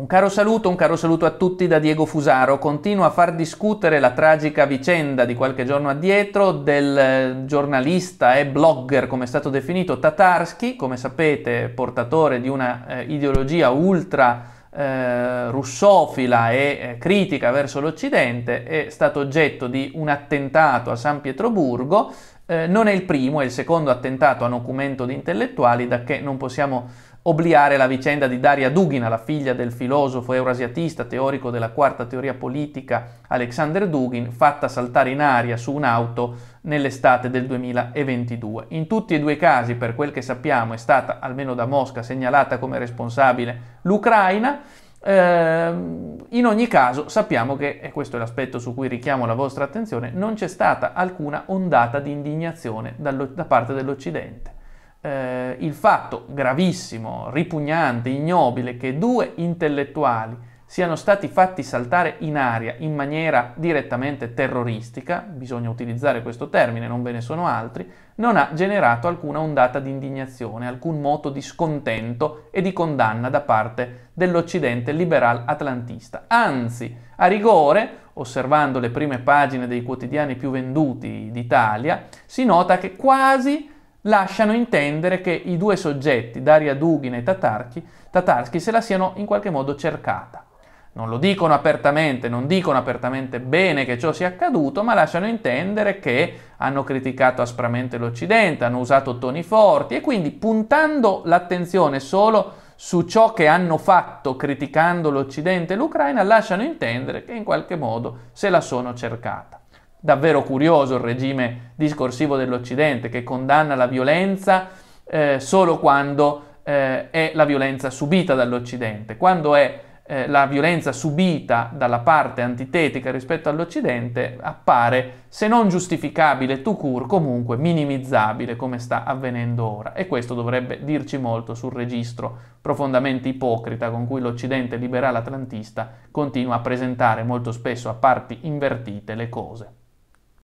Un caro saluto, un caro saluto a tutti da Diego Fusaro. Continua a far discutere la tragica vicenda di qualche giorno addietro del eh, giornalista e blogger, come è stato definito, Tatarsky, come sapete portatore di una eh, ideologia ultra eh, russofila e eh, critica verso l'Occidente, è stato oggetto di un attentato a San Pietroburgo eh, non è il primo, è il secondo attentato a documento di intellettuali, da che non possiamo obliare la vicenda di Daria Dugina, la figlia del filosofo eurasiatista teorico della quarta teoria politica Alexander Dugin, fatta saltare in aria su un'auto nell'estate del 2022. In tutti e due i casi, per quel che sappiamo, è stata, almeno da Mosca, segnalata come responsabile l'Ucraina. Ehm, in ogni caso sappiamo che, e questo è l'aspetto su cui richiamo la vostra attenzione, non c'è stata alcuna ondata di indignazione da parte dell'Occidente. Eh, il fatto gravissimo, ripugnante, ignobile che due intellettuali siano stati fatti saltare in aria in maniera direttamente terroristica, bisogna utilizzare questo termine, non ve ne sono altri, non ha generato alcuna ondata di indignazione, alcun moto di scontento e di condanna da parte dell'Occidente liberal atlantista. Anzi, a rigore, osservando le prime pagine dei quotidiani più venduti d'Italia, si nota che quasi lasciano intendere che i due soggetti, Daria Dugin e Tatarchi, Tatarski se la siano in qualche modo cercata. Non lo dicono apertamente, non dicono apertamente bene che ciò sia accaduto, ma lasciano intendere che hanno criticato aspramente l'Occidente, hanno usato toni forti e quindi puntando l'attenzione solo su ciò che hanno fatto criticando l'Occidente e l'Ucraina, lasciano intendere che in qualche modo se la sono cercata. Davvero curioso il regime discorsivo dell'Occidente che condanna la violenza eh, solo quando eh, è la violenza subita dall'Occidente, quando è eh, la violenza subita dalla parte antitetica rispetto all'Occidente appare, se non giustificabile to cure, comunque minimizzabile come sta avvenendo ora. E questo dovrebbe dirci molto sul registro profondamente ipocrita con cui l'Occidente liberale atlantista continua a presentare molto spesso a parti invertite le cose.